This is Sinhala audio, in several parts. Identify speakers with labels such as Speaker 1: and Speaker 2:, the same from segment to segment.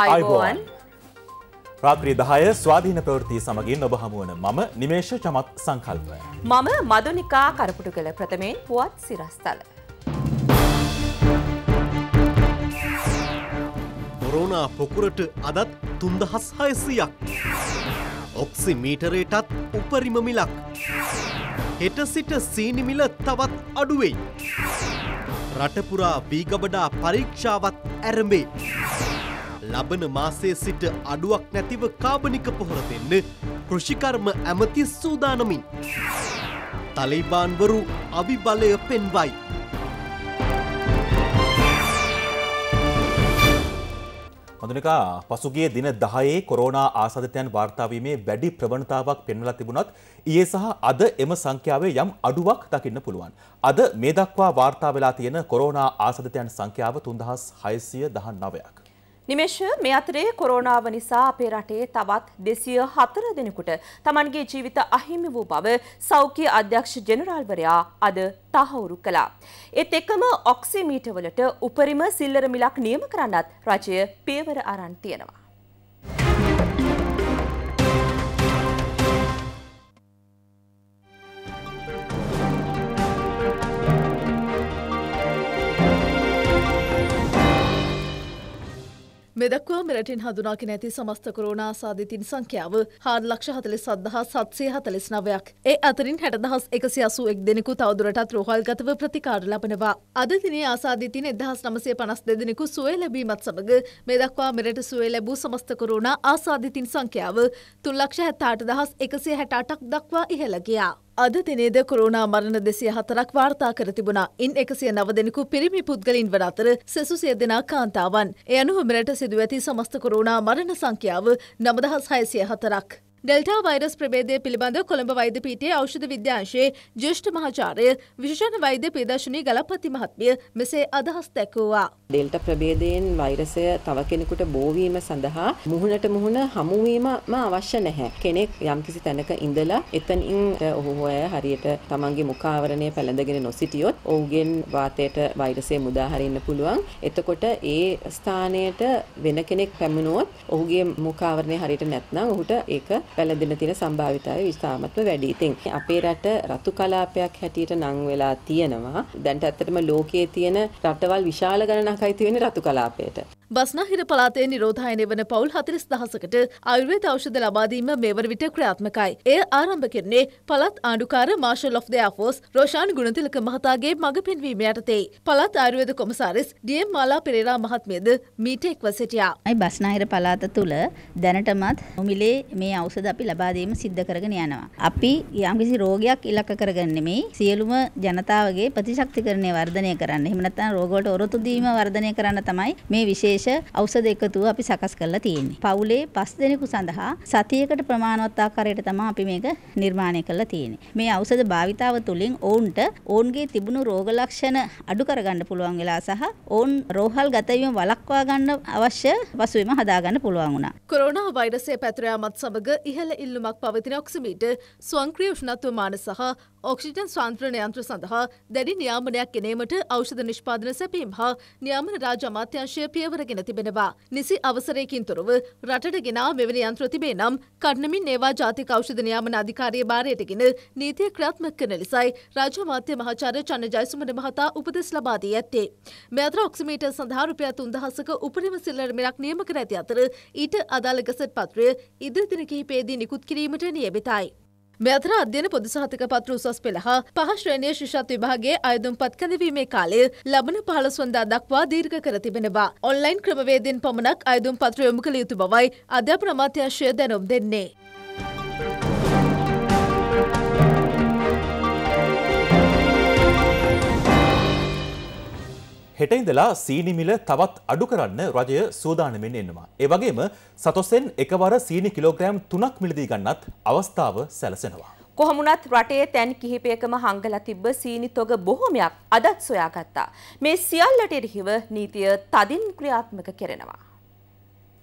Speaker 1: අයිබෝවන්
Speaker 2: රාත්‍රී දහය ස්වාධීන ප්‍රවෘතිය සමගින් ඔබ හමුවන මම නිමේෂ චමත් සංකල්පය.
Speaker 1: මම මදුනිකා කරපුටු කළ ප්‍රථමයෙන් පුවත් සිරස්ථල.
Speaker 3: කොරෝනා පොකුරට අදත් තුන්දහස් හයසියක්. ඔක්සි මීටරේටත් උපරිමමිලක්. හෙට සිට සීනිමිල තවත් අඩුවෙයි. රටපුරා වීගබඩා පරීක්ෂාවත් ඇරඹේ. ලබන මාසේ සිට අඩුවක් නැතිව කාබනික පොහොර දෙන්න කෘෂිකර්ම ඇමති සූදානමින්. තලයිබාන්වරු අවිබලය පෙන්වයි.
Speaker 2: මදුනිකා පසුගිය දින 10ේ කොරෝනා ආසාදිතයන් වාර්තාවීමේ වැඩි ප්‍රවණතාවක් පෙන්වලා තිබුණත් ඊයේ සහ අද එම සංඛ්‍යාවේ යම් අඩුවක් දකින්න පුළුවන්. අද මේ දක්වා වාර්තා වෙලා තියෙන කොරෝනා ආසාදිතයන් සංඛ්‍යාව 3619ක්.
Speaker 1: නිමේෂ මේ අතරේ කොරෝනාව නිසා අපේ රටේ තවත් දෙසිය හතර දෙනෙකුට තමන්ගේ ජීවිත අහිමි වූ බව සෞඛ්‍ය අධ්‍යක්ෂ ජනරාල්වරයා අද තහවුරු කළා. ඒත් එකම ඔක්සිමීටවලට උපරිම සිල්ලර මිලක් නියම කරන්නත් රජය පියවර අරන් තියෙනවා.
Speaker 4: මෙදක්වා මෙරටින් හඳුනාගෙන ඇති සමස්ත කොරෝනා සාධිතින් සංඛ්‍යාව හාර ලක්ෂ හතලිස් සද්දහා සත්සය හතලිස් නවයක්. ඒ අතරින් හැටදහස් එකසි අසු එක් දෙනෙකු තවදුරටත් රෝහල්ගතව ප්‍රතිකාර ලබනවා. අද දිනේ ආසාධිතින් එදහස් නමසය පනස් දෙදෙනෙකු සුවේ ලැබීමත් සමඟ මෙදක්වා මෙරට සුවේ ලැබූ සමස්ත කොරෝනා ආසාධිතින් සංඛ්‍යාව තුන් ලක්ෂ හැත්තාට දහස් එකසේ හැටාටක් දක්වා ඉහළගියා. අද දිනේද කොරෝනා මරණ දෙසිය හතරක් වාර්තා කර තිබුණා. ඉන් එකසිය නව දෙනෙකු පිරිමි පුද්ගලින් වන අතර සෙසු සිය දෙනා කාන්තාවන්. එය අනුව මෙරට සිදුව ඇති සමස්ත කොරෝනා මරණ සංඛ්‍යාව නවදහස් හයසිය හතරක්. ඩෙල්ටා වෛරස් ප්‍රබේදය පිළිබඳ කොළඹ වෛද්‍ය පීටේ ඖෂධ විද්‍යාංශයේ ජ්‍යෙෂ්ඨ මහාචාර්ය විශේෂණ වෛද්‍ය ප්‍රදර්ශනී ගලපති මහත්මිය මෙසේ අදහස් දැක්වුවා.
Speaker 5: ඩෙල්ටා
Speaker 6: ප්‍රබේදයෙන් වෛරසය තව කෙනෙකුට බෝවීම සඳහා මුහුණට මුහුණ හමුවීමම අවශ්‍ය නැහැ. කෙනෙක් යම්කිසි තැනක ඉඳලා එතනින් ඔහු අය හරියට තමන්ගේ මුඛ ආවරණය පැළඳගෙන නොසිටියොත් ඔහුගෙන් වාතයට වෛරසය මුදා හරින්න පුළුවන්. එතකොට ඒ ස්ථානයට වෙන කෙනෙක් පැමිණුවොත් ඔහුගේ මුඛ ආවරණය හරියට නැත්නම් ඔහුට ඒක පැළඳෙන තියෙන සම්භාවිතාවය විස්ථාමත්ව වැඩි. ඉතින් අපේ රට රතු කලාපයක් හැටියට නම් වෙලා තියෙනවා. දැන්ට ඇත්තටම ලෝකයේ තියෙන රටවල් විශාල ගණනක් අයිති වෙන්නේ රතු කලාපයට.
Speaker 4: බස්නාහිර පළාතේ නිරෝධායනය වන පවුල් හතරිස් දහසකට ආයුර්වේද ඖෂධ ලබාදීම මේවර විට ක්‍රියාත්මකයි. එය ආරම්භ කෙරන්නේ පළාත් ආණ්ඩුකාර marshal of the air force Roshan Gunathilaka මහතාගේ මඟ පෙන්වීම යටතේ. පළාත් ආයුර්වේද කොමසාරිස් ඩී.එම්. මාලා පෙරේරා මහත්මියද මීට එක්ව සිටියා. අයි බස්නාහිර පළාත තුල දැනටමත් උමිලේ මේ ඖෂධ අපි ලබා දීම සිද්ධ කරගෙන යනවා. අපි යම්කිසි රෝගයක් ඉලක්ක කරගෙන නෙමෙයි සියලුම ජනතාවගේ ප්‍රතිශක්තිකරණය වර්ධනය කරන්න. එහෙම නැත්නම් රෝග වලට ඔරොත්තු දීම වර්ධනය කරන්න තමයි මේ විශේෂ විශේෂ ඖෂධ එකතුව අපි සකස් කරලා තියෙන්නේ. පවුලේ 5 දෙනෙකු සඳහා සතියකට ප්‍රමාණවත් ආකාරයට තමයි අපි මේක නිර්මාණය කරලා තියෙන්නේ. මේ ඖෂධ භාවිතාව තුළින් ඔවුන්ට ඔවුන්ගේ තිබුණු රෝග ලක්ෂණ අඩු කරගන්න පුළුවන් වෙලා සහ ඔවුන් රෝහල් ගත වීම වළක්වා ගන්න අවශ්‍ය පසුබිම හදාගන්න පුළුවන් වුණා. කොරෝනා වෛරසය පැතිර යාමත් සමග ඉහළ ඉල්ලුමක් පවතින ඔක්සිමීටර් ස්වංක්‍රීය උෂ්ණත්ව මාන සහ ඔක්සිජන් ස්වන්ත්‍රණ යන්ත්‍ර සඳහා දැඩි නියාමනයක් ගෙනීමට ඖෂධ නිෂ්පාදන සැපීම් හා නියාමන රාජ අමාත්‍යංශය පියවරගෙන තිබෙනවා. නිසි අවසරයකින් තොරව රටට ගෙනා මෙවැනි යන්ත්‍ර තිබේ නම් කඩනමින් ඒවා ජාතික ඖෂධ නියාමන අධිකාරිය භාරයටගෙන නීතිය ක්‍රියාත්මක කරන ලෙසයි රාජ්‍ය අමාත්‍ය මහාචාර්ය චන්න ජයසුමන මහතා උපදෙස් ලබා දී ඇත්තේ. මේ අතර ඔක්සිමීටර් සඳහා රුපියල් 3000ක උපරිම සිල්ලර මිලක් නියම කර ඇති අතර ඊට අදාළ ගසට් පත්‍රය ඉදිරි දින කිහිපයේදී නිකුත් කිරීමට නියමිතයි. මේ අතර අධ්‍යයන පොදු සහතික පත්‍ර උසස් පෙළ හා පහ ශ්‍රේණිය ශිෂ්‍යත් විභාගයේ අයදුම් පත් කැඳවීමේ කාලය ලබන පහළසොන්දා දක්වා දීර්ඝ කර තිබෙනවා. ඔන්ලයින් ක්‍රමවේදෙන් පමණක් අයදුම් පත්‍ර යොමු කළ යුතු බවයි අධ්‍යාපන අමාත්‍යාංශය දැනුම් දෙන්නේ.
Speaker 2: හෙට ඉඳලා සීනිමිල තවත් අඩු කරන්න රජය සූදානමෙන් එන්නවා. ඒවගේම සතොස්සෙන් එකවර සීනි කිලෝග්‍රෑම් තුනක් මිලදී ගන්නත් අවස්ථාව සැලසෙනවා.
Speaker 1: කොහමුණත් රටේ තැන් කිහිපයකම හංගලා තිබ්බ සීනි තොග බොහොමයක් අදත් සොයාගත්තා. මේ සියල්ලට එරහිව නීතිය තදින් ක්‍රියාත්මක කෙරෙනවා.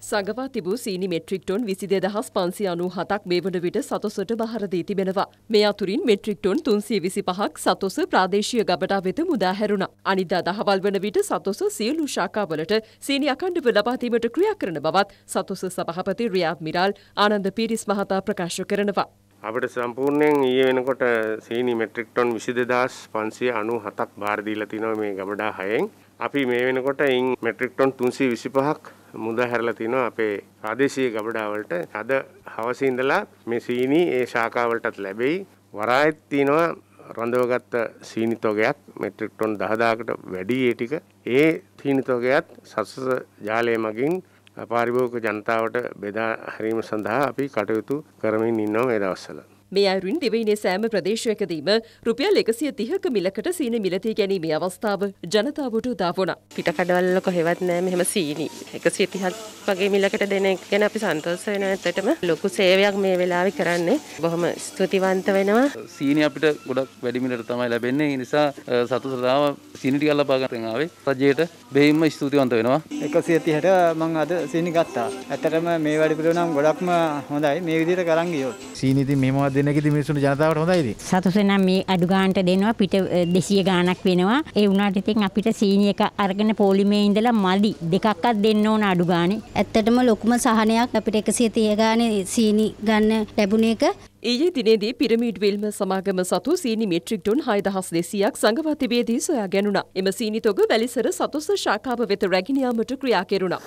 Speaker 6: සගවා තිබූ සීනි මෙට්‍රික් ටොන් විසිදේ දහස් පන්සි අනු හතක් මේ වන විට සතොසට බහරදී තිබෙනවා. මේ අතුරින් මෙට්‍රික් ටොන් තුන්සිය විසි පහක් සතොස ප්‍රාදේශීය ගබඩා වෙත මුදාහැරුණ. අනිදා දහවල් වන විට සතොස සියලු ශාකාවලට සීනි අකණ්ඩව ලබාදීමට ක්‍රියා කරන බවත් සතොස සභහපති රියාබ් මිරාල් ආනන්ද පිරිස් මහතා ප්‍රකාශ කරනවා.
Speaker 7: අපට සම්පූර්ණයෙන් ඊය වෙනකොට සීනි මෙට්‍රික් ටොන් විසි දෙදස් පන්සිය අනු හතක් භාරදීල තිනව මේ ගබඩා හයෙන්. අපි මේ වෙනකොට ඉන් මෙට්‍රික් ටොන් තුන්සී විසි පහක් මුද හැරලා තිනවා අපේ ප්‍රාදේශීය ගබඩාවලට අද හවසේ ඉඳලා මේ සීනි ඒ ශාඛාවලටත් ලැබෙයි වරායෙත් තිනවා රඳවගත්ත සීනිතෝගයක් මෙට්‍රික් ටොන් 10000කට වැඩි ඒ ටික ඒ සීනිතෝගයත් සස්ස ජාලය මගින් පාරිභෝගික ජනතාවට බෙදා හැරීම සඳහා අපි කටයුතු කරමින් ඉන්නවා මේ දවස්වල
Speaker 6: මේ අයුරින් දිවයිනේ සෑම ප්‍රදේශයකදීම රුපියල් 130ක මිලකට සීනි මිල දී ගැනීමේ අවස්ථාව ජනතාවට උදා වුණා. පිටකඩවල කොහෙවත් නැහැ මෙහෙම සීනි 130ක් වගේ මිලකට දෙන එක ගැන අපි සන්තෝෂ වෙනවා ඇත්තටම. ලොකු සේවයක් මේ වෙලාවේ කරන්නේ. බොහොම ස්තුතිවන්ත වෙනවා.
Speaker 8: සීනි අපිට ගොඩක් වැඩි මිලට තමයි ලැබෙන්නේ. ඒ නිසා සතුටුතාව සීනි ටිකක් ලබා ගන්න ආවේ. රජයට බෙහෙවින්ම ස්තුතිවන්ත වෙනවා. 130ට මම අද සීනි ගත්තා. ඇත්තටම මේ වැඩි පිළිවෙල නම් ගොඩක්ම හොඳයි. මේ විදිහට කරන් ගියොත්. සීනි ඉතින් මෙහෙම දෙනෙකි මිනිසුන් ජනතාවට හොඳයිද සතුසනම් මේ අඩු ගාන්ට දෙනවා පිට දෙසිය ගානක් වෙනවා ඒ වුණාට ඉතින් අපිට සීනි එක අරගෙන පොලිමේ ඉඳලා මදි දෙකක්වත් දෙන්න ඕන අඩු ගානේ ඇත්තටම ලොකුම සහනයක් අපිට එකසිය තිය ගාන සීනි
Speaker 3: ගන්න ලැබුණ එක
Speaker 6: ඊයේ දිනේදී පිරමීඩ් විල්ම සමාගම සතු සීනි මෙට්‍රික් ටොන් 6200ක් සංගවා තිබේදී සොයා ගැනුණා. එම සීනි තොග වැලිසර සතුස ශාඛාව වෙත රැගෙන යාමට ක්‍රියා කෙරුණා.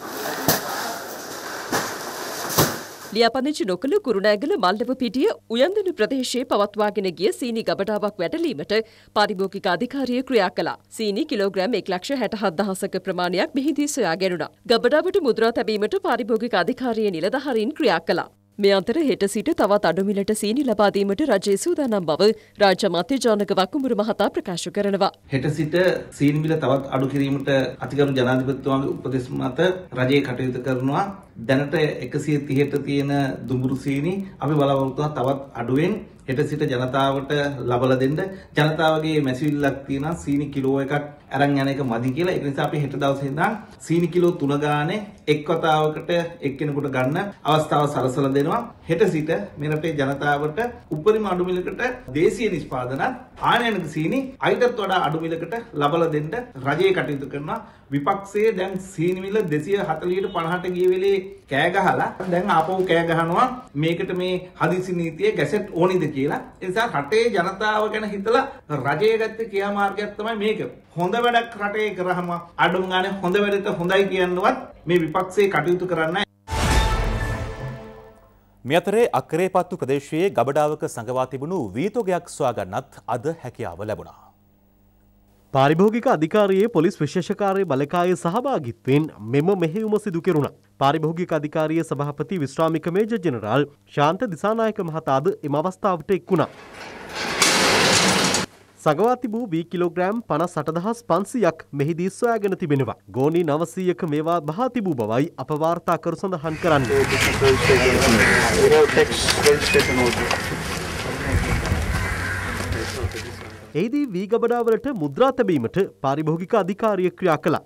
Speaker 6: ලියාපදිංචි නොකළ කුරුණෑගල මල්ලව පිටිය උයන්දන ප්‍රදේශයේ පවත්වාගෙන ගිය සීනි ගබඩාවක් වැටලීමට පාරිභෝගික අධිකාරිය ක්‍රියා කළා. සීනි කිලෝග්‍රෑම් 1,67,000ක ප්‍රමාණයක් මෙහිදී සොයා ගැනුණා. ගබඩාවට මුද්‍රා තැබීමට පාරිභෝගික අධිකාරිය නිලධාරීන් ක්‍රියා කළා. මේ අතර හෙට සිට තවත් අඩුමිලට සීනි ලබාදීමට රජය සූදානම් බව රාජ්‍ය මන්ත්‍රී ජානක වකුඹුරු මහතා ප්‍රකාශ කරනවා.
Speaker 8: හෙට සිට සීනි මිල තවත් අඩු කිරීමට අතිගරු ජනාධිපතිතුමාගේ උපදෙස් මත රජය කටයුතු කරනවා. දැනට 130ට තියෙන දුඹුරු සීනි අපි බලාපොරොත්තු තවත් අඩුවෙන් හෙට සිට ජනතාවට ලබලා දෙන්න ජනතාවගේ මැසිවිල්ලක් තියෙනවා සීනි කිලෝ එකක් අරන් යන එක මදි කියලා ඒක නිසා අපි හෙට දවසේ ඉඳන් සීනි කිලෝ 3 ගානේ එක් වතාවකට එක්කෙනෙකුට ගන්න අවස්ථාව සලසලා දෙනවා හෙට සිට මේ රටේ ජනතාවට උපරිම අඩු මිලකට දේශීය නිෂ්පාදනත් ආනයනික සීනි අයිටත් වඩා අඩු මිලකට ලබලා දෙන්න රජය කටයුතු කරනවා විපක්ෂයේ දැන් සීනිවිල දෙසිය හතලියට පණහට ගිය වෙලේ කෑගහලා දැන් ආපහු කෑගහනවා මේකට මේ හදිසි නීතිය ගැසෙට් ඕනිද කියලා. ඒ නිසා රටේ ජනතාව ගැන හිතලා රජය ගත්ත ක්‍රියාමාර්ගයක් තමයි මේක. හොඳ වැඩක් රටේ කරාම අඩුම ගානේ හොඳ වැඩට හොඳයි කියනවත් මේ විපක්ෂයේ කටයුතු කරන්නේ
Speaker 2: මේ අතරේ අක්‍රේපත්තු ප්‍රදේශයේ ගබඩාවක සංගවා තිබුණු වීතෝගයක් සොයාගන්නත් අද හැකියාව
Speaker 3: ලැබුණා. පාරිභෝගික අධිකාරයේ පොලිස් විශේෂකාරය බලකාය සහභාගිත්වෙන් මෙම මෙහෙයුම සිදු කෙරුණ. පාරිභෝගික අධිකාරය සභහපති විශ්‍රාමික මේජ ජනරල් ශාන්ත දිසානායක මහතාද එම අවස්ථාවට එක් වුණා. සගවා තිබූ වී කිලෝග්‍රෑම් පනස් සටදහස් පන්සියක් මෙහිදී සොයාගෙන තිබෙනවා. ගෝනි නවසීයක මේවා බහා තිබූ බවයි අප වාර්තාකරු සඳහන් කරන්න. එහිදී වී ගබඩාවලට මුද්‍රා තැබීමට පාරිභෝගික අධිකාරිය ක්‍රියා කළා.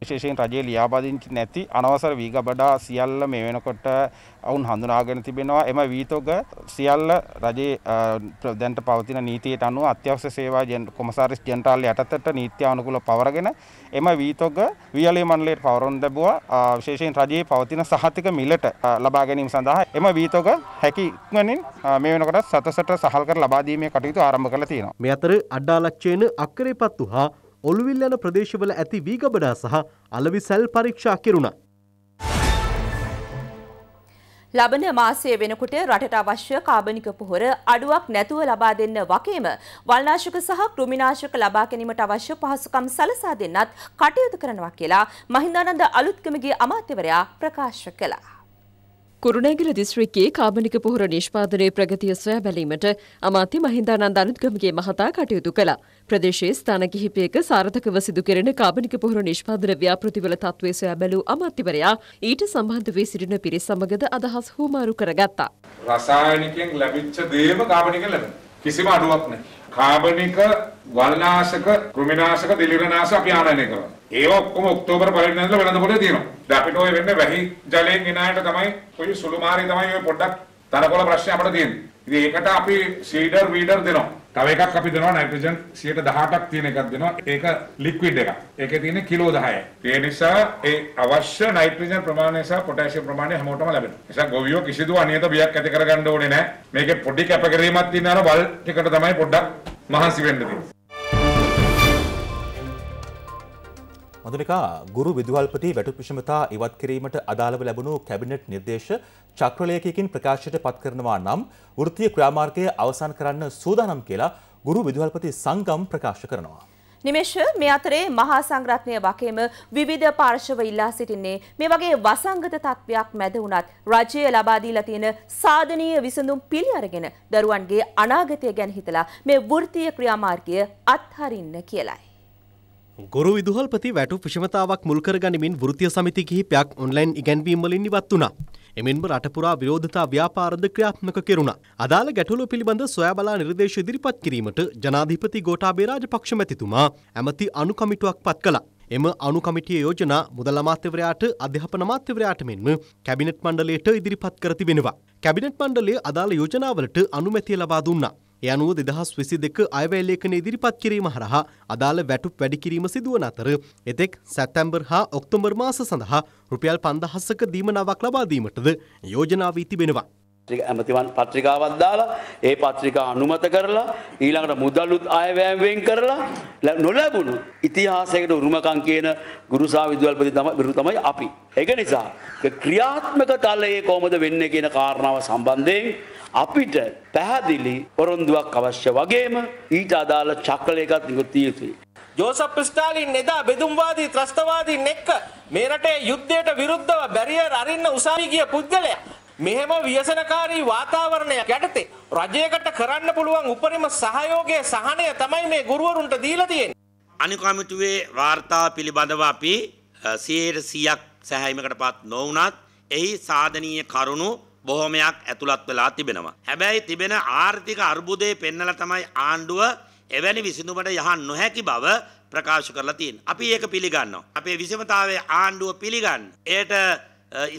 Speaker 8: විශේෂයෙන් රජයේ ලියාපදිංචි නැති අනවසර වී ගබඩා සියල්ල මේ වෙනකොට ඔවුන් හඳුනාගෙන තිබෙනවා එම වීතෝග සියල්ල රජයේ දැන්ට පවතින නීතියට අනුව අත්‍යවශ්‍ය සේවා කොමසාරිස් ජෙනරාල් යටතට නීත්‍ය අනුකූල පවරගෙන එම වීතෝග වියලේ මණ්ඩලයට පවරන ලැබුවා විශේෂයෙන් රජයේ පවතින සහතික මිලට ලබා ගැනීම සඳහා එම වීතෝග හැකි ඉක්මනින් මේ වෙනකොට සතසට සහල් කර ලබා දීමේ කටයුතු ආරම්භ
Speaker 3: කරලා තියෙනවා. මේ අතර අඩාලක්ෂේන අක්කරේ පත්තු හා ඔළුවිල් යන ප්‍රදේශවල ඇති වීගබඩා සහ අලවි සැල් පරීක්ෂා කෙරුණා.
Speaker 1: ලබන මාසය වෙනකොට රටට අවශ්‍ය කාබනික පොහොර අඩුවක් නැතුව ලබා දෙන්න වගේම වල්නාශක සහ කෘමිනාශක ලබා ගැනීමට අවශ්‍ය පහසුකම් සලසා දෙන්නත් කටයුතු කරනවා කියලා මහින්දානන්ද අලුත්කමගේ අමාත්‍යවරයා ප්‍රකාශ කළා.
Speaker 6: කුරුණෑගල දිස්ත්‍රික්කයේ කාබනික පොහොර නිෂ්පාදනයේ ප්‍රගතිය සොයා බැලීමට අමාත්‍ය මහින්දානන්ද අනුත්ගමගේ මහතා කටයුතු කළා. ප්‍රදේශයේ ස්ථාන කිහිපයක සාර්ථකව සිදු කෙරෙන කාබනික පොහොර නිෂ්පාදන ව්‍යාපෘතිවල තත්ත්වය සොයා බැලූ අමාත්‍යවරයා ඊට සම්බන්ධ වී සිටින පිරිස සමගද අදහස් හුමාරු කරගත්තා.
Speaker 9: රසායනිකයෙන් ලැබිච්ච දේම කාබනිකෙන් ලැබෙන. කිසිම අඩුවක් නැහැ. කාබනික වල්නාශක කෘමිනාශක දිලිරනාශක අපි ආනයනය කරනවා. ඒවා ඔක්කොම ඔක්තෝබර් පළවෙනි වෙනිදා වෙළඳපොලේ තියෙනවා. දැන් අපිට ඔය වෙන්නේ වැහි ජලයෙන් එන අයට තමයි ඔය සුළු මාරේ තමයි ඔය පොඩ්ඩක් තරකොළ ප්‍රශ්නේ අපිට තියෙන්නේ. ඉතින් ඒකට අපි සීඩර් වීඩර් දෙනවා. තව එකක් අපි දෙනවා නයිට්‍රජන් 118ක් තියෙන එකක් දෙනවා. ඒක ලික්විඩ් එකක්. ඒකේ තියෙන්නේ කිලෝ 10යි. ඒ නිසා ඒ අවශ්‍ය නයිට්‍රජන් ප්‍රමාණය සහ පොටෑසියම් ප්‍රමාණය හැමෝටම ලැබෙනවා. නිසා ගොවියෝ කිසිදු අනියත බියක් ඇති කරගන්න ඕනේ නැහැ. මේකේ පොඩි කැපකිරීමක් තියෙනවා බල් ටිකට තමයි පොඩ්ඩක් මහන්සි වෙන්න තියෙන්නේ.
Speaker 2: මදුනිකා ගුරු විදුහල්පති වැටු පිෂමතා ඉවත් කිරීමට අදාළව ලැබුණු කැබිනට් නිර්දේශ චක්‍රලයකින් ප්‍රකාශයට පත් කරනවා නම් වෘතිය ක්‍රාමාර්ගය අවසන් කරන්න සූදානම් කියලා ගුරු විදුහල්පති සංගම් ප්‍රකාශ කරනවා.
Speaker 1: නිමේශ මේ අතරේ මහා සංග්‍රත්නය වගේම විවිධ පාර්ශව ඉල්ලා සිටින්නේ මේ වගේ වසංගත තත්ත්වයක් මැද වුණත් රජය ලබාදීලා තියෙන සාධනීය විසඳුම් පිළි අරගෙන දරුවන්ගේ අනාගතය ගැන හිතලා මේ වෘත්තීය ක්‍රියාමාර්ගය අත්හරින්න කියලයි.
Speaker 3: ගොරු විදුහල්පති වැටු විෂමතාවක් මුල්කර ගනිමින් වෘතිය සමිති කිහිපයක් ඔන්ලයින් ඉගැන්වීම් වලින් ඉවත් වුණා. එමෙන්ම රටපුරා විරෝධතා ව්‍යාපාරද ක්‍රියාත්මක කෙරුණා. අදාළ ගැටලු පිළිබඳ සොයාබලා නිර්දේශ ඉදිරිපත් කිරීමට ජනාධිපති ගෝඨාභය රාජපක්ෂ මැතිතුමා ඇමති අනුකමිටුවක් පත් කළා. එම අනුකමිටිය යෝජනා මුදල් අමාත්‍යවරයාට අධ්‍යාපන අමාත්‍යවරයාට මෙන්ම කැබිනට් මණ්ඩලයට ඉදිරිපත් කර තිබෙනවා. කැබිනට් මණ්ඩලය අදාළ යෝජනාවලට අනුමැතිය ලබා දුන්නා. ඒ අනුව දෙදහස් විසි දෙක අයවැලේඛන ඉදිරිපත් කිරීම හරහා අදාළ වැටුප් වැඩිකිරීම සිදුවන අතර එතෙක් සැත්තැම්බර් හා ඔක්තෝබර් මාස සඳහා රුපියල් පන්දහසක දීමනාවක් ලබාදීමටද යෝජනා වී තිබෙනවා.
Speaker 7: ඇමතිවන් පත්‍රිකාවත් දාලා ඒ පත්‍රිකා අනුමත කරලා ඊළඟට මුදල්ලුත් ආයවෑම්වෙන් කරලා නොලැබුණු ඉතිහාසයකට උරුමකං කියන ගුරුසා විදුවල්පති තම බිරු තමයි අපි. එක නිසා ක්‍රියාත්මක තලයේ කොහොමද වෙන්නේ කියන කාරණාව සම්බන්ධයෙන් අපිට පැහැදිලි පොරොන්දුවක් අවශ්‍ය වගේම ඊට අදාළ චක්‍රලයකත් නිකුත්විය යුතුයි. ජෝසප් ස්ටාලින් එදා බෙදුම්වාදී ත්‍රස්තවාදීන් එක්ක මේ රටේ යුද්ධයට විරුද්ධව බැරියර් අරින්න උසාවි ගිය පුද්ගලයා මෙහෙම ව්‍යසනකාරී වාතාවරණයක් යටතේ රජයකට කරන්න පුළුවන් උපරිම සහයෝගයේ සහනය තමයි මේ ගුරුවරුන්ට දීලා තියෙන්නේ. අනිකමිටුවේ වාර්තා පිළිබඳව අපි
Speaker 2: 100%ක් සැහැීමකටපත් නොවුනත් එහි සාධනීය කරුණු බොහොමයක් ඇතුළත් වෙලා තිබෙනවා. හැබැයි තිබෙන ආර්ථික අර්බුදය පෙන්නල තමයි ආණ්ඩුව එවැනි විසිඳුමට යහන් නොහැකි බව ප්‍රකාශ කරලා තින්. අපි ඒක පිළිගන්නවා. අපේ විසමතාවේ ආණ්ඩුව පිළිගන්න. එයට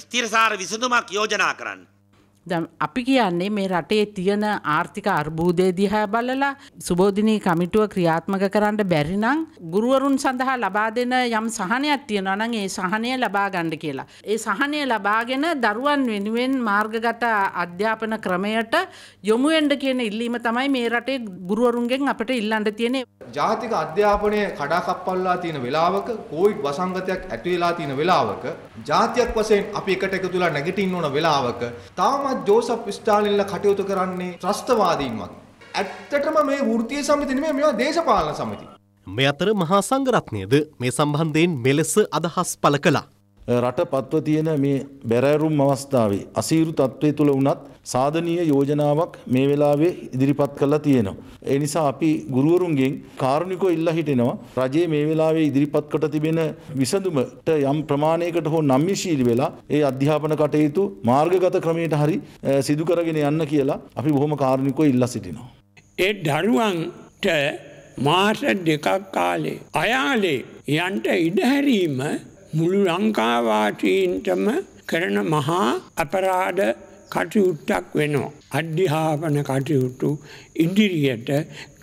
Speaker 2: ස්තිරසාර විසඳුමක් යෝජනා කරන්න.
Speaker 1: අපි කියන්නේ මේ රටේ තියෙන ආර්ථික අර්බූදය දිහා බලලා සුබෝධිනී කමිටුව ක්‍රියාත්මක කරන්න බැරි නම් ගුරුවරුන් සඳහා ලබා දෙන යම් සහනයක් තියෙනවා නම් ඒ සහනය ලබා ගන්න කියලා. ඒ සහනය ලබාගෙන දරුවන් වෙනුවෙන් මාර්ගගත අධ්‍යාපන ක්‍රමයට යොමු වෙන්න කියන ඉල්ලීම තමයි මේ රටේ ගුරුවරුන්ගෙන්
Speaker 8: අපිට ඉල්ලන්න තියෙන්නේ.
Speaker 3: ජාතික අධ්‍යාපනයේ කඩාකප්පල්ලා තියෙන වෙලාවක කොවිඩ් වසංගතයක් ඇති වෙලා තියෙන වෙලාවක ජාතියක් වශයෙන් අපි එකට එකතුලා නැගිටින්න ඕන වෙලාවක තාම තාමත් ජෝසප් ස්ටාලින්ලා කටයුතු කරන්නේ ත්‍රස්තවාදීන් වගේ. ඇත්තටම මේ වෘත්තීය සමිති නෙමෙයි මේවා දේශපාලන සමිති. මේ අතර මහා සංඝරත්නයද මේ සම්බන්ධයෙන් මෙලෙස අදහස් පළ කළා. රට පත්ව තියෙන මේ බැරෑරුම් අවස්ථාවේ අසීරු තත්ත්වය
Speaker 2: තුළ වුණත් සාධනීය යෝජනාවක් මේ වෙලාවේ ඉදිරිපත් කරලා තියෙනවා. ඒ නිසා අපි ගුරුවරුන්ගෙන් කාරුණිකව ඉල්ලා හිටිනවා රජයේ මේ වෙලාවේ ඉදිරිපත් කොට තිබෙන විසඳුමට යම් ප්‍රමාණයකට හෝ නම්‍යශීලී වෙලා ඒ අධ්‍යාපන කටයුතු මාර්ගගත ක්‍රමයට හරි සිදු කරගෙන යන්න කියලා අපි බොහොම කාරුණිකව ඉල්ලා සිටිනවා.
Speaker 7: ඒ දරුවන්ට මාස දෙකක් කාලේ අයාලේ යන්ට ඉඩහැරීම මුළු ලංකාවාසීන්ටම කරන මහා අපරාධ කටයුත්තක් වෙනවා. අධ්‍යාපන කටයුතු ඉදිරියට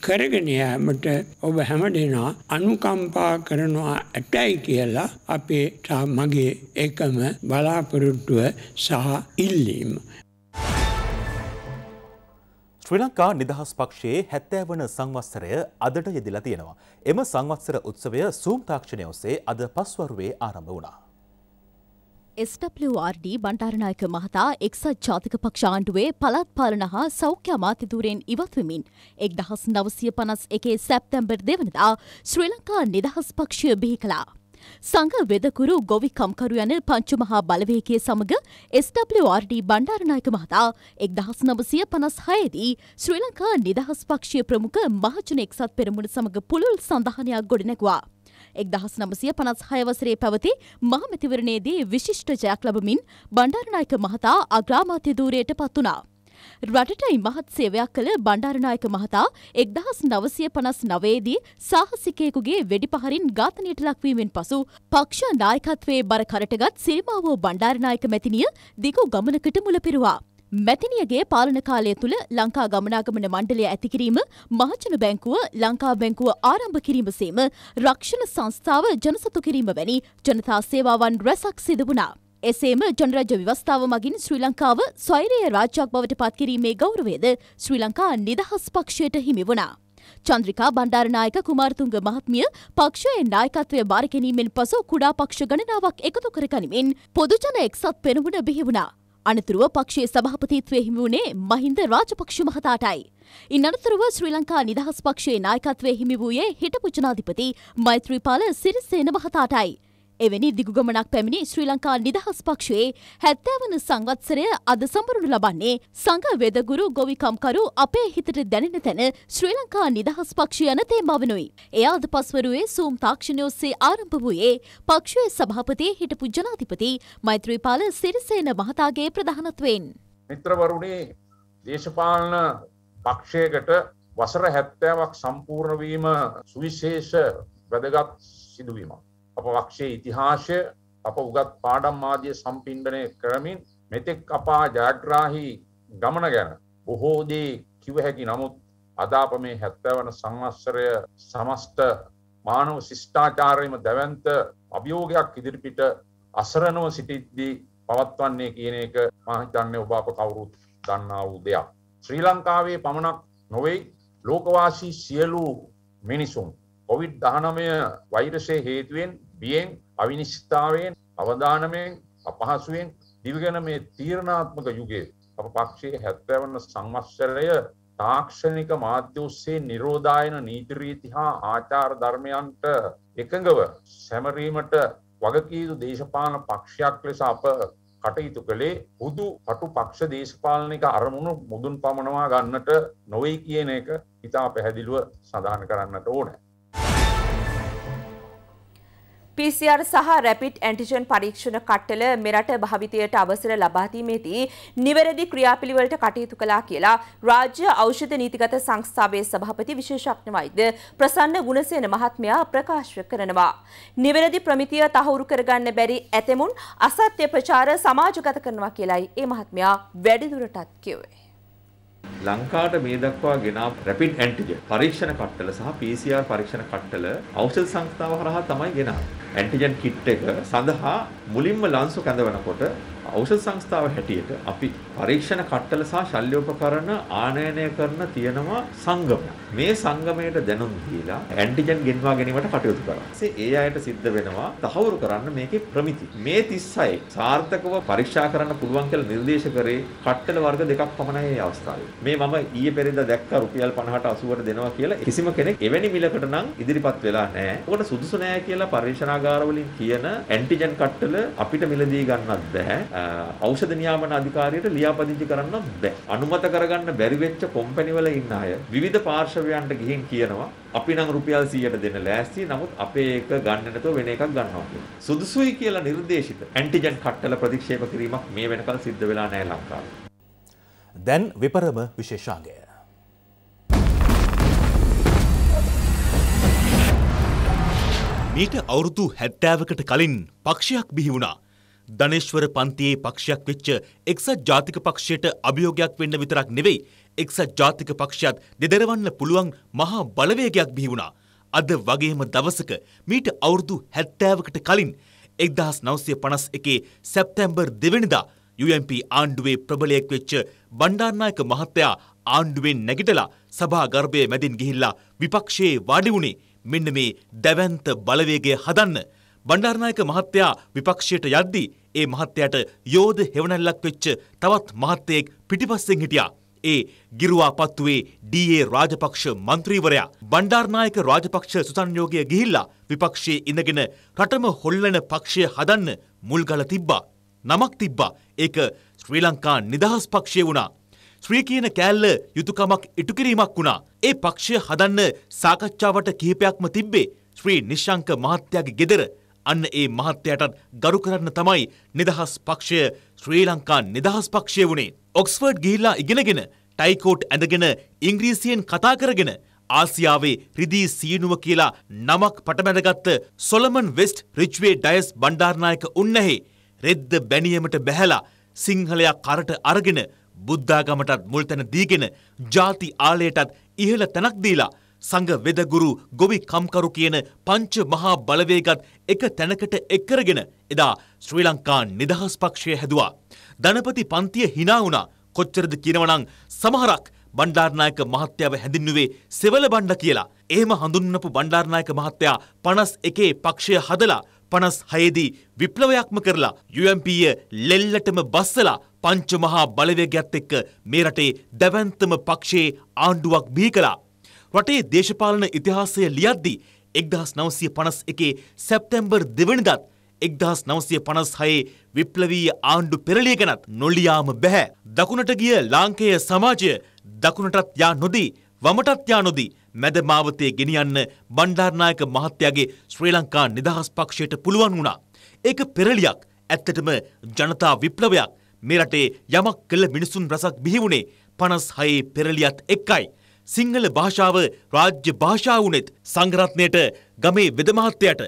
Speaker 7: කරගෙන යෑමට ඔබ හැම දෙනා අනුකම්පා කරනවා ඇතැයි කියලා අපේ මගේ එකම බලාපොරොට්ටුව සහ ඉල්ලීම. ශ්‍රී ලංකා නිදහස් පක්ෂයේ හැත්තෑවන
Speaker 2: සංවස්සරය අදට යෙදිලා තියෙනවා. එම සංවත්සර උත්සවය සූම් තාක්ෂණය ඔස්සේ අද පස්වරුවේ ආරම්භ වුණා.
Speaker 5: SWRD බණ්ඩාරනායක මහතා එක්සත් ජාතික පක්ෂ ආණ්ඩුවේ පළාත් පාලන හා සෞඛ්‍ය අමාත්‍යදූරයෙන් ඉවත්වමින් එක්දහස් නවසය පනස් එකේ සැප්තැම්බර් දෙවනදා ශ්‍රී ලංකා නිදහස් පක්ෂය බිහි කලා. සංඝ වෙදකුරු ගොවි කම්කරු යන පංචමහා බලවේගය සමග SWRD බණ්ඩාරනායක මහතා එක්දහස් නවසය පනස් හයේදී ශ්‍රී ලංකා නිදහස් පක්ෂය ප්‍රමුඛ මහජන එක්සත් පෙරමුණ සමඟ පුළුල් සඳහනයක් ගොඩනැගවා. එක්දහස් නමසය පනස් හයවසරේ පැවති මහමැතිවරණයේදී විශිෂ්ට ජයක් ලබමින් බණ්ඩාරනායක මහතා අග්‍රාමාත්‍ය දූරයට පත්වනා. රටට ඉමහත් සේවයක් කළ බණ්ඩාරනායක මහතා එක්දහස් නවසය පනස් නවේදී සාහසිකයෙකුගේ වෙඩිපහරින් ඝාතනයට ලක්වීමෙන් පසු පක්ෂ නායකත්වයේ බර කරටගත් සිරිමාවෝ බණ්ඩාරනායක මැතිනිය දිගු ගමනකට මුලපිරුවා. මැතිනියගේ පාලන කාලය තුළ ලංකා ගමනාගමන මණ්ඩලය ඇතිකිරීම මහජන බැංකුව ලංකා බැංකුව ආරම්භ කිරීම සේම රක්ෂණ සංස්ථාව ජනසතු කිරීම වැනි ජනතා සේවාවන් රැසක් සිද වුණා. එසේම ජනරජ ව්‍යවස්ථාව මගින් ශ්‍රී ලංකාව ස්වෛරය රාජ්‍යයක් බවට පත්කිරීමේ ගෞරවයද ශ්‍රී ලංකා නිදහස් පක්ෂයට හිමි වුණා. චන්ද්‍රිකා බණ්ඩාරනායක කුමාරතුංග මහත්මිය පක්ෂයේ නායකත්වය බාරගැනීමෙන් පසු කුඩා පක්ෂ ගණනාවක් එකතු කරගනිමින් පොදුජන එක්සත් පෙරමුණ බිහි වුණා. අනතුරුව පක්ෂයේ සභාපතිත්වය හිමි වුණේ මහින්ද රාජපක්ෂ මහතාටයි. ඉන් අනතුරුව ශ්‍රී ලංකා නිදහස් පක්ෂයේ නායකත්වය හිමි වූයේ හිටපු ජනාධිපති මෛත්‍රීපාල සිරිසේන මහතාටයි. එවැනි දිගුගමනක් පැමිණි ශ්‍රී ලංකා නිදහස් පක්ෂයේ හැත්තෑවන සංවත්සරය අද සඹරුණු ලබන්නේ සංඝ වෙදගුරු ගොවිකම්කරු අපේ හිතට දැනෙන තැන ශ්‍රී ලංකා නිදහස් පක්ෂ යන තේමාවනුයි. එය අද පස්වරුවේ සූම් තාක්ෂණය ඔස්සේ ආරම්භ වූයේ පක්ෂයේ සභාපති හිටපු ජනාධිපති මෛත්‍රීපාල සිරිසේන මහතාගේ ප්‍රධානත්වයෙන්.
Speaker 9: මිත්‍රවරුණේ දේශපාලන පක්ෂයකට වසර හැත්තෑවක් සම්පූර්ණවීම සුවිශේෂ වැදගත් සිදුවීමක්. අප වක්ෂයේ ඉතිහාශය අප උගත් පාඩම් ආදිය සම්පින්ඩනය කරමින් මෙතෙක් අපා ජයග්‍රාහි ගමන ගැන බොහෝදේ කිව හැකි නමුත් අදාප මේ හැත්තවන සංවස්සරය සමස්ට මානව ශිෂ්ඨාචාරයම දැවන්ත අභියෝගයක් ඉදිරිපිට අසරනව සිටිද්දී පවත්වන්නේ කියන එක මහිතන්නේ ඔබ අප කවුරුත් දන්නා වූ දෙයක්. ශ්‍රී ලංකාවේ පමණක් නොවෙයි ලෝකවාසී සියලු මිනිසුන් කොවිඩ් 19 වෛරසය හේතුවෙන් බියෙන් අවිනිශ්චිතාවයෙන් අවධානමයෙන් අපහසුවෙන් දිවිගෙන මේ තීරණාත්මක යුගයේ අප පක්ෂයේ හැත්තවන්න සංවස්සරය තාක්ෂණික මාධ්‍ය ඔස්සේ නිරෝධායන නීතිරීති හා ආචාර ධර්මයන්ට එකඟව සැමරීමට වගකීදු දේශපාලන පක්ෂයක් ලෙස අප කටයුතු කළේ හුදු පටු පක්ෂ දේශපාලනික අරමුණු මුදුන් පමණවා ගන්නට නොවයි කියන එක ඉතා පැහැදිලුව සඳහන කරන්නට ඕනෑ.
Speaker 1: PCR සහ රැපිඩ් ඇන්ටිජන් පරීක්ෂණ කට්ටල මෙරට භාවිතයට අවසර ලබාදීමේදී නිවැරදි ක්‍රියාපිළිවෙලට කටයුතු කළා කියලා රාජ්‍ය ඖෂධ නීතිගත සංස්ථාවේ සභාපති විශේෂඥ වෛද්‍ය ප්‍රසන්න ගුණසේන මහත්මයා ප්‍රකාශ කරනවා. නිවැරදි ප්‍රමිතිය තහවුරු කරගන්න බැරි ඇතමුන් අසත්‍ය ප්‍රචාර සමාජගත කරනවා කියලයි ඒ මහත්මයා වැඩිදුරටත් කිව්වේ.
Speaker 7: ලංකාවට මේ දක්වා ගෙන රැපිඩ් ඇන්ටිජන් පරීක්ෂණ කට්ටල සහ PCR පරීක්ෂණ කට්ටල ඖෂධ සංස්ථාව හරහා තමයි ගෙනාවේ. ඇන්ටිජන් කිට් එක සඳහා මුලින්ම ලන්සු කැඳවනකොට ඖෂධ සංස්ථාව හැටියට අපි පරීක්ෂණ කට්ටල සහ ශල්‍යෝපකරණ ආනයනය කරන තියෙනවා සංගම. මේ සංගමයට දැනුම් දීලා ඇන්ටිජන් ගෙන්වා ගැනීමට කටයුතු කරනවා. ඒ අයට සිද්ධ වෙනවා තහවුරු කරන්න මේකේ ප්‍රමිති. මේ 36 සාර්ථකව පරීක්ෂා කරන්න පුළුවන් කියලා නිර්දේශ කරේ කට්ටල වර්ග දෙකක් පමණයි මේ අවස්ථාවේ. මේ මම ඊයේ පෙරේදා දැක්ක රුපියල් 50ට 80ට දෙනවා කියලා කිසිම කෙනෙක් එවැනි මිලකට නම් ඉදිරිපත් වෙලා නැහැ. උකට සුදුසු නැහැ කියලා පරීක්ෂණාගාරවලින් කියන ඇන්ටිජන් කට්ටල අපිට මිලදී ගන්නත් බෑ. ඖෂධ නියාමන අධිකාරියට ලියාපදිංචි කරන්න බෑ. අනුමත කරගන්න බැරි වෙච්ච කොම්පැනි වල ඉන්න අය විවිධ පාර්ශවයන්ට ගිහින් කියනවා අපි නම් රුපියල් 100ට දෙන්න ලෑස්ති. නමුත් අපේ එක ගන්න නැතුව වෙන එකක් ගන්නවා කියලා. සුදුසුයි කියලා නිර්දේශිත ඇන්ටිජන් කට්ටල ප්‍රතික්ෂේප කිරීමක් මේ වෙනකල් සිද්ධ වෙලා නැහැ ලංකාවේ.
Speaker 2: දැන් විපරම විශේෂාංගය. මීට අවුරුදු හැත්තෑවකට කලින් පක්ෂයක් බිහි වුණා ධනේශ්වර පන්තියේ පක්ෂයක් වෙච්ච එක්සත් ජාතික පක්ෂයට අභියෝගයක් වෙන්න විතරක් නෙවෙයි එක්සත් ජාතික පක්ෂයත් දෙදරවන්න පුළුවන් මහා බලවේගයක් බිහි වුණා. අද වගේම දවසක මීට අවුරුදු 70කට කලින් 1951 සැප්තැම්බර් 2 වෙනිදා UMP ආණ්ඩුවේ ප්‍රබලයෙක් වෙච්ච බණ්ඩාරනායක මහත්තයා ආණ්ඩුවෙන් නැගිටලා සභාගර්භයේ මැදින් ගිහිල්ලා විපක්ෂයේ වාඩි වුණේ මෙන්න මේ දැවැන්ත බලවේගය හදන්න. බණ්ඩාරනායක මහත්තයා විපක්ෂයට යද්දී ඒ මහත්තයට යෝධ හෙවණැල්ලක් වෙච්ච තවත් මහත්තයෙක් පිටිපස්සෙන් හිටියා. ඒ ගිරුවා පත්තුවේ ඩී.ඒ. රාජපක්ෂ මන්ත්‍රීවරයා බණ්ඩාරනායක රාජපක්ෂ සුසංයෝගය ගිහිල්ලා විපක්ෂයේ ඉඳගෙන රටම හොල්ලන පක්ෂය හදන්න මුල්ගල තිබ්බා. නමක් තිබ්බා. ඒක ශ්‍රී ලංකා නිදහස් පක්ෂය වුණා. ශ්‍රී කියන කෑල්ල යුතුයකමක් ඉටු කිරීමක් වුණා. ඒ පක්ෂය හදන්න සාකච්ඡාවට කිහිපයක්ම තිබ්බේ. ශ්‍රී නිශ්ශංක මහත්තයාගේ ගෙදර අන්න ඒ මහත්තයටත් ගරු කරන්න තමයි නිදහස් පක්ෂය ශ්‍රී ලංකා නිදහස් පක්ෂය වුණේ. ඔක්ස්ෆර්ඩ් ගිහිල්ලා ඉගෙනගෙන ටයිකෝට් ඇඳගෙන ඉංග්‍රීසියෙන් කතා කරගෙන ආසියාවේ රිදී සියනුව කියලා නමක් පටබැඳගත්ත සොලමන් වෙස්ට් රිච්වේ ඩයස් බණ්ඩාර්නායක උන්නහේ රෙද්ද බැනියමට බැහැලා සිංහලයා කරට අරගෙන බුද්ධාගමටත් මුල් තැන දීගෙන ජාති ආලයටත් ඉහළ තැනක් දීලා සංඝ වෙදගුරු ගොවි කම්කරු කියන පංච මහා බලවේගත් එක තැනකට එක්කරගෙන එදා ශ්‍රී ලංකා නිදහස් පක්ෂය හැදුවා. ධනපති පන්තිය hina වුණා. කොච්චරද කියනවනම් සමහරක් බණ්ඩාරනායක මහත්තයාව හැඳින්නුවේ සෙවල බණ්ඩ කියලා. එහෙම හඳුන්වපු බණ්ඩාරනායක මහත්තයා 51 පක්ෂය හදලා 56දී විප්ලවයක්ම කරලා UMP ලෙල්ලටම බස්සලා පංචමහා බලවේගයත් එක්ක මේ රටේ දැවැන්තම පක්ෂයේ ආණ්ඩුවක් බිහි කළා. රටේ දේශපාලන ඉතිහාසය ලියද්දී එක්දහස් නවසය පනස් එකේ සැප්තැම්බර් දෙවනිදත් එක්දහස් නවසය පනස් හයේ විප්ලවීය ආණ්ඩු පෙරලිය ගැනත් නොලියාම බැහැ. දකුණට ගිය ලාංකේය සමාජය දකුණටත් යා නොදී වමටත් යා නොදී මැද මාවතේ ගෙනියන්න බණ්ඩාරනායක මහත්තයාගේ ශ්‍රී ලංකා නිදහස් පක්ෂයට පුළුවන් වුණා. ඒක පෙරලියක් ඇත්තටම ජනතා විප්ලවයක් මේ රටේ යමක් කළ මිනිසුන් රසක් බිහිවුණේ පනස් හයේ පෙරලියත් එක්කයි. සිංහල භාෂාව රාජ්‍ය භාෂාවනෙත් සංගරත්නයට ගමේ වෙදමහත්තයට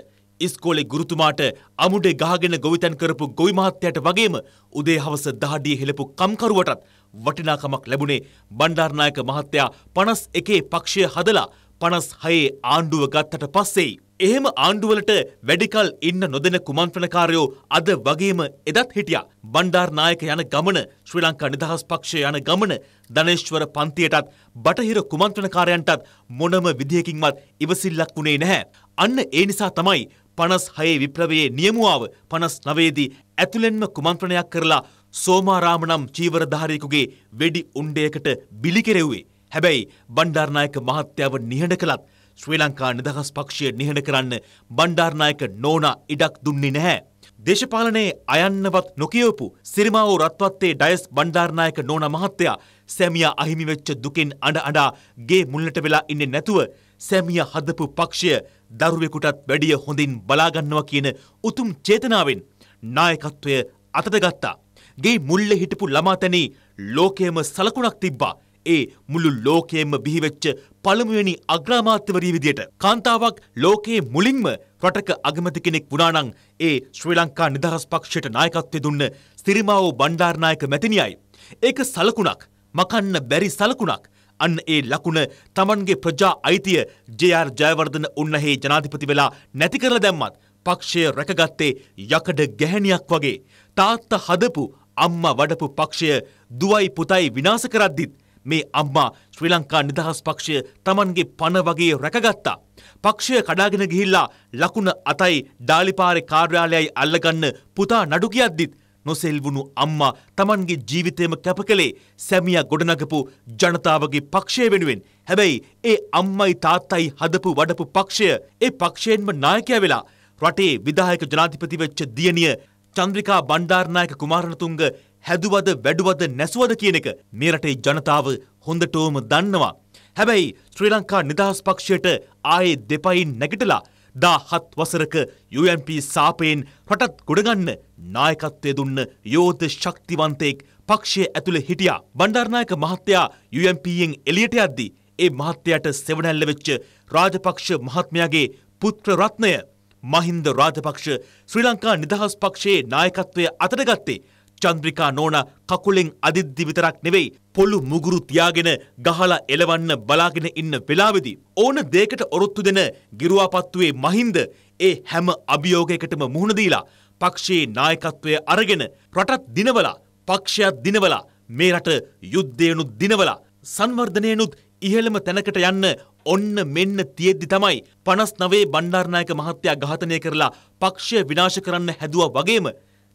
Speaker 2: ඉස්කෝලේ ගුරුතුමාට අමුඩේ ගහගෙන ගොවිතැන් කරපු ගොවි මහත්තයට වගේම උදේ හවස දහඩිය හෙළපු කම්කරුවටත් වටිනාකමක් ලැබුණේ බණ්ඩාරනායක මහත්තයා පනස් එකේ පක්ෂය හදලා පනස් හයේ ආණ්ඩුව ගත්තට පස්සෙයි. එහෙම ආණ්ඩුවලට වැඩිකල් ඉන්න නොදෙන කුමන්ත්‍රණකාරයෝ අද වගේම එදත් හිටියා. බණ්ඩාර් නායක යන ගමන ශ්‍රී ලංකා නිදහස් පක්ෂය යන ගමන ධනේශ්වර පන්තියටත් බටහිර කුමන්ත්‍රණකාරයන්ටත් මොනම විදිහකින්වත් ඉවසිල්ලක් වුණේ නැහැ. අන්න ඒ නිසා තමයි පනස් හයේ විප්ලවයේ නියමුවාව පනස් නවේදී ඇතුළෙන්ම කුමන්ත්‍රණයක් කරලා සෝමාරාම නම් චීවරධාරයෙකුගේ වෙඩි උණ්ඩයකට බිලි කෙරෙව්වේ. හැබැයි බණ්ඩාරනායක මහත්තයාව නිහඬ කළත් ශ්‍රී ලංකා නිදහස් පක්ෂය නිහඬ කරන්න බණ්ඩාරනායක නෝනා ඉඩක් දුන්නේ නැහැ. දේශපාලනයේ අයන්නවත් නොකියවපු සිරිමාවෝ රත්වත්තේ ඩයස් බණ්ඩාරනායක නෝනා මහත්තයා සැමියා අහිමි වෙච්ච දුකෙන් අඬ අඬා ගේ මුල්ලට වෙලා ඉන්නේ නැතුව සැමියා හදපු පක්ෂය දරුවෙකුටත් වැඩිය හොඳින් බලාගන්නවා කියන උතුම් චේතනාවෙන් නායකත්වය අතද ගත්තා. ගේ මුල්ල හිටපු ළමාතැනී ලෝකයම සලකුණක් තිබ්බා ඒ මුළු ලෝකයේම බිහිවෙච්ච පළමුවෙනි අග්‍රාමාත්‍යවරී විදියට කාන්තාවක් ලෝකයේ මුලින්ම රටක අගමැති කෙනෙක් වුණා නම් ඒ ශ්‍රී ලංකා නිදහස් පක්ෂයට නායකත්වය දුන්න සිරිමාවෝ බණ්ඩාරනායක මැතිනියයි. ඒක සලකුණක් මකන්න බැරි සලකුණක්. අන්න ඒ ලකුණ තමන්ගේ ප්‍රජා අයිතිය ජයාර් ජයවර්ධන උන්නහේ ජනාධිපති වෙලා නැති කරලා දැම්මත් පක්ෂය රැකගත්තේ යකඩ ගැහැණියක් වගේ තාත්තා හදපු අම්මා වඩපු පක්ෂය දුවයි පුතයි විනාශ කරද්දිත් මේ අම්මා ශ්‍රී ලංකා නිදහස් පක්ෂය තමන්ගේ පණ වගේ රැකගත්තා. පක්ෂය කඩාගෙන ගිහිල්ලා ලකුණ අතයි ඩාලිපාරේ කාර්යාලයයි අල්ලගන්න පුතා නඩු කියද්දිත් නොසෙල්වුණු අම්මා තමන්ගේ ජීවිතයම කැප කළේ සැමියා ගොඩනගපු ජනතාවගේ පක්ෂය වෙනුවෙන්. හැබැයි ඒ අම්මයි තාත්තයි හදපු වඩපු පක්ෂය ඒ පක්ෂයෙන්ම නායකය වෙලා රටේ විදායක ජනාධිපති වෙච්ච දියණිය චන්ද්‍රිකා බණ්ඩාරනායක කුමාරණතුංග හැදුවද වැඩුවද නැසුවද කියන එක මේ රටේ ජනතාව හොඳටම දන්නවා. හැබැයි ශ්‍රී ලංකා නිදහස් පක්ෂයට ආයේ දෙපයින් නැගිටලා දා හත් වසරක UMP සාපයෙන් රටත් ගොඩගන්න නායකත්වය දුන්න යෝධ ශක්තිවන්තයෙක් පක්ෂය ඇතුළ හිටියා. බණ්ඩාරනායක මහත්තයා UMPයෙන් එලියට යද්දී ඒ මහත්තයට සෙවනැල්ල වෙච්ච රාජපක්ෂ මහත්මයාගේ පුත්‍ර රත්නය මහින්ද රාජපක්ෂ ශ්‍රී ලංකා නිදහස් පක්ෂයේ නායකත්වය අතට ගත්තේ චන්ද්‍රිකා නෝන කකුලෙන් අදිද්දි විතරක් නෙවෙයි පොළු මුගුරු තියාගෙන ගහලා එලවන්න බලාගෙන ඉන්න වෙලාවේදී ඕන දෙයකට ඔරොත්තු දෙන ගිරුවාපත්තුවේ මහින්ද ඒ හැම අභියෝගයකටම මුහුණ දීලා පක්ෂයේ නායකත්වය අරගෙන රටත් දිනවලා පක්ෂයත් දිනවලා මේ රට යුද්ධයනුත් දිනවලා සංවර්ධනයනුත් ඉහළම තැනකට යන්න ඔන්න මෙන්න තියෙද්දි තමයි 59 බණ්ඩාරනායක මහත්තයා ඝාතනය කරලා පක්ෂය විනාශ කරන්න හැදුවා වගේම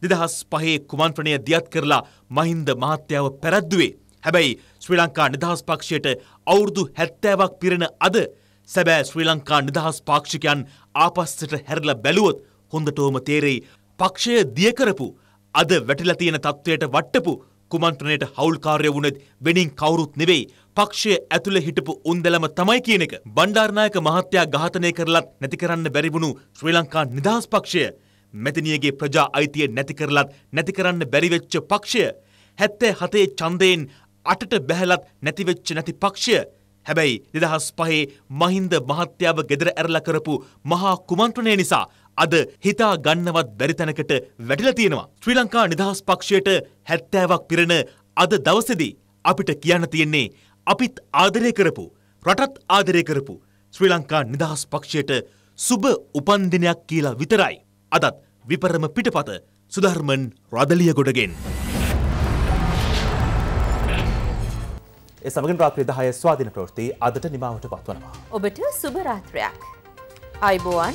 Speaker 2: දෙදහස් පහේ කුමන්ත්‍රණය දියත් කරලා මහින්ද මහත්තයාව පැරැද්දුවේ. හැබැයි ශ්‍රී ලංකා නිදහස් පක්ෂයට අවුරුදු හැත්තෑවක් පිරෙන අද සැබෑ ශ්‍රී ලංකා නිදහස් පාක්ෂිකයන් ආපස්සට හැරලා බැලුවොත් හොඳටෝම තේරෙයි පක්ෂය දියකරපු අද වැටිලා තියෙන තත්ත්වයට වට්ටපු කුමන්ත්‍රණයට හවුල්කාරය වුණෙත් වෙනින් කවුරුත් නෙවෙයි පක්ෂය ඇතුළ හිටපු උන්දලම තමයි කියන එක. බණ්ඩාරනායක මහත්තයා ඝාතනය කරලත් නැති කරන්න බැරි වුණු ශ්‍රී ලංකා නිදහස් පක්ෂය මැතිනියගේ ප්‍රජා අයිතිය නැති කරලත් නැති කරන්න බැරිවෙච්ච පක්ෂය. හැත්තේ හතේ චන්දයෙන් අටට බැහැලත් නැතිවෙච්ච නැති පක්ෂය. හැබැයි දෙදහස් පහේ මහින්ද මහත්‍යාව ගෙදර ඇරලා කරපු මහා කුමන්ත්‍රණය නිසා අද හිතා ගන්නවත් බැරිතැනකට වැඩිල තියෙනවා. ශ්‍රී ලංකා නිදහස් පක්ෂයට හැත්තෑවක් පිරෙන අද දවසෙදී අපිට කියන්න තියෙන්නේ අපිත් ආදරය කරපු රටත් ආදරය කරපු ශ්‍රී ලංකා නිදහස් පක්ෂයට සුබ උපන්දිනයක් කියලා විතරයි. අදත් විපරම පිටපත සුධර්මන් රදලියගොඩගෙන්. සමගින් රාත්‍රී දහය ස්වාධීන ප්‍රවෘත්ති අදට නිමාවට පත්වනවා.
Speaker 1: ඔබට සුභරාත්‍රයක්. අයිබෝවන්.